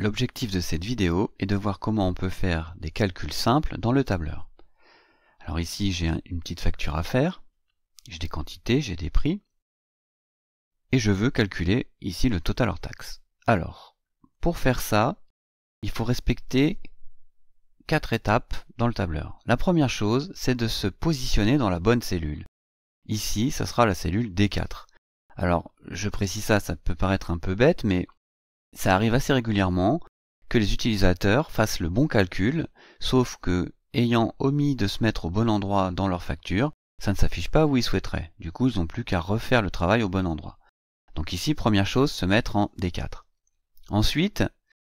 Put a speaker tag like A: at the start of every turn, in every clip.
A: L'objectif de cette vidéo est de voir comment on peut faire des calculs simples dans le tableur. Alors ici, j'ai une petite facture à faire, j'ai des quantités, j'ai des prix, et je veux calculer ici le total hors taxe. Alors, pour faire ça, il faut respecter quatre étapes dans le tableur. La première chose, c'est de se positionner dans la bonne cellule. Ici, ça sera la cellule D4. Alors, je précise ça, ça peut paraître un peu bête, mais ça arrive assez régulièrement que les utilisateurs fassent le bon calcul, sauf que, ayant omis de se mettre au bon endroit dans leur facture, ça ne s'affiche pas où ils souhaiteraient. Du coup, ils n'ont plus qu'à refaire le travail au bon endroit. Donc ici, première chose, se mettre en D4. Ensuite,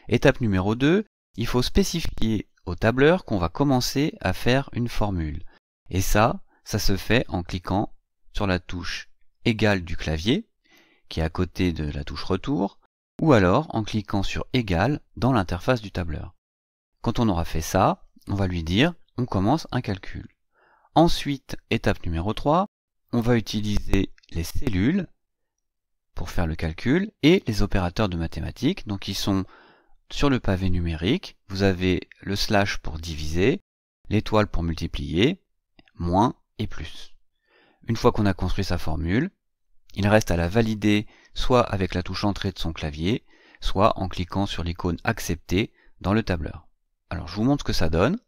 A: étape numéro 2, il faut spécifier au tableur qu'on va commencer à faire une formule. Et ça, ça se fait en cliquant sur la touche égale du clavier, qui est à côté de la touche retour, ou alors en cliquant sur égal dans l'interface du tableur. Quand on aura fait ça, on va lui dire on commence un calcul. Ensuite, étape numéro 3, on va utiliser les cellules pour faire le calcul et les opérateurs de mathématiques, donc ils sont sur le pavé numérique, vous avez le slash pour diviser, l'étoile pour multiplier, moins et plus. Une fois qu'on a construit sa formule, il reste à la valider soit avec la touche entrée de son clavier, soit en cliquant sur l'icône accepter dans le tableur. Alors je vous montre ce que ça donne.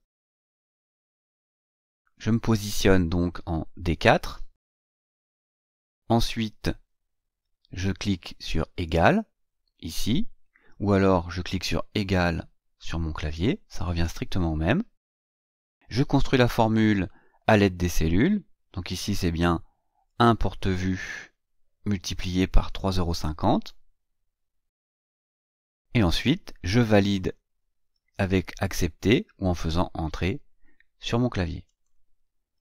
A: Je me positionne donc en D4. Ensuite, je clique sur égal ici, ou alors je clique sur égal sur mon clavier, ça revient strictement au même. Je construis la formule à l'aide des cellules, donc ici c'est bien un porte-vue multiplié par 3,50€. Et ensuite, je valide avec accepter ou en faisant entrer sur mon clavier.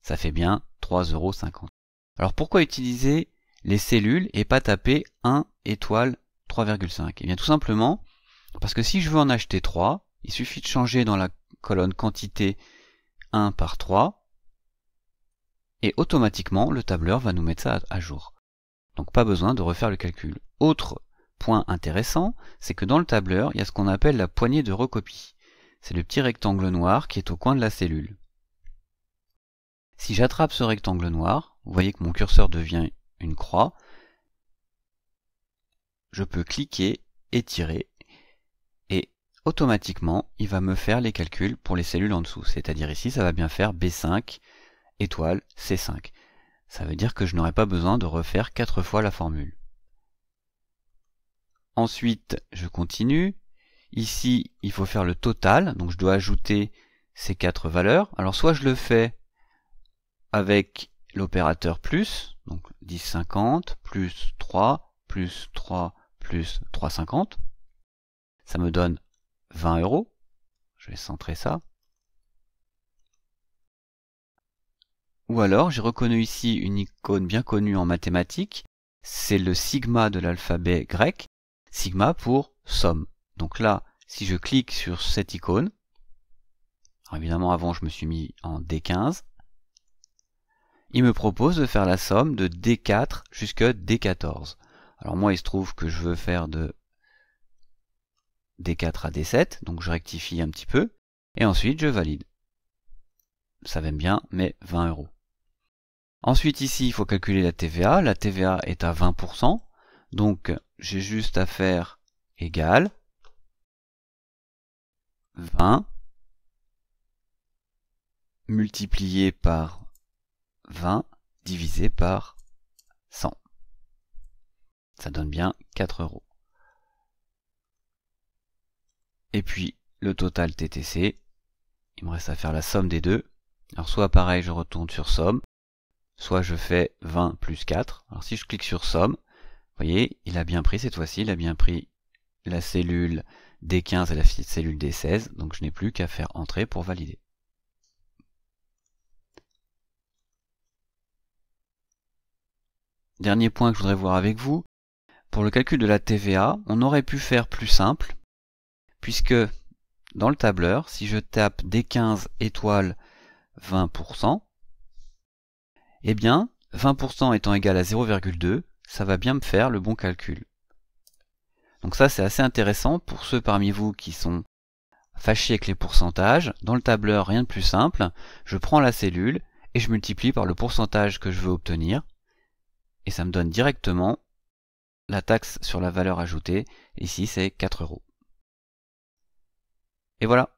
A: Ça fait bien 3,50€. Alors pourquoi utiliser les cellules et pas taper 1 étoile 3,5 Eh bien tout simplement parce que si je veux en acheter 3, il suffit de changer dans la colonne quantité 1 par 3 et automatiquement le tableur va nous mettre ça à jour. Donc pas besoin de refaire le calcul. Autre point intéressant, c'est que dans le tableur, il y a ce qu'on appelle la poignée de recopie. C'est le petit rectangle noir qui est au coin de la cellule. Si j'attrape ce rectangle noir, vous voyez que mon curseur devient une croix, je peux cliquer et tirer, et automatiquement, il va me faire les calculs pour les cellules en dessous. C'est-à-dire ici, ça va bien faire B5, étoile, C5. Ça veut dire que je n'aurai pas besoin de refaire quatre fois la formule. Ensuite, je continue. Ici, il faut faire le total, donc je dois ajouter ces quatre valeurs. Alors soit je le fais avec l'opérateur plus, donc 10,50 plus 3 plus 3 plus 3,50. Ça me donne 20 euros. Je vais centrer ça. Ou alors, j'ai reconnu ici une icône bien connue en mathématiques, c'est le sigma de l'alphabet grec, sigma pour somme. Donc là, si je clique sur cette icône, alors évidemment avant je me suis mis en D15, il me propose de faire la somme de D4 jusqu'à D14. Alors moi il se trouve que je veux faire de D4 à D7, donc je rectifie un petit peu, et ensuite je valide. Ça va bien, mais 20 euros. Ensuite ici, il faut calculer la TVA. La TVA est à 20%. Donc j'ai juste à faire égal 20 multiplié par 20 divisé par 100. Ça donne bien 4 euros. Et puis le total TTC, il me reste à faire la somme des deux. Alors soit pareil, je retourne sur somme, soit je fais 20 plus 4. Alors si je clique sur somme, vous voyez, il a bien pris cette fois-ci, il a bien pris la cellule D15 et la cellule D16, donc je n'ai plus qu'à faire entrer pour valider. Dernier point que je voudrais voir avec vous, pour le calcul de la TVA, on aurait pu faire plus simple, puisque dans le tableur, si je tape D15 étoile 20%, eh bien, 20% étant égal à 0,2, ça va bien me faire le bon calcul. Donc ça c'est assez intéressant pour ceux parmi vous qui sont fâchés avec les pourcentages. Dans le tableur, rien de plus simple, je prends la cellule et je multiplie par le pourcentage que je veux obtenir. Et ça me donne directement la taxe sur la valeur ajoutée. Ici c'est 4 euros. Et voilà,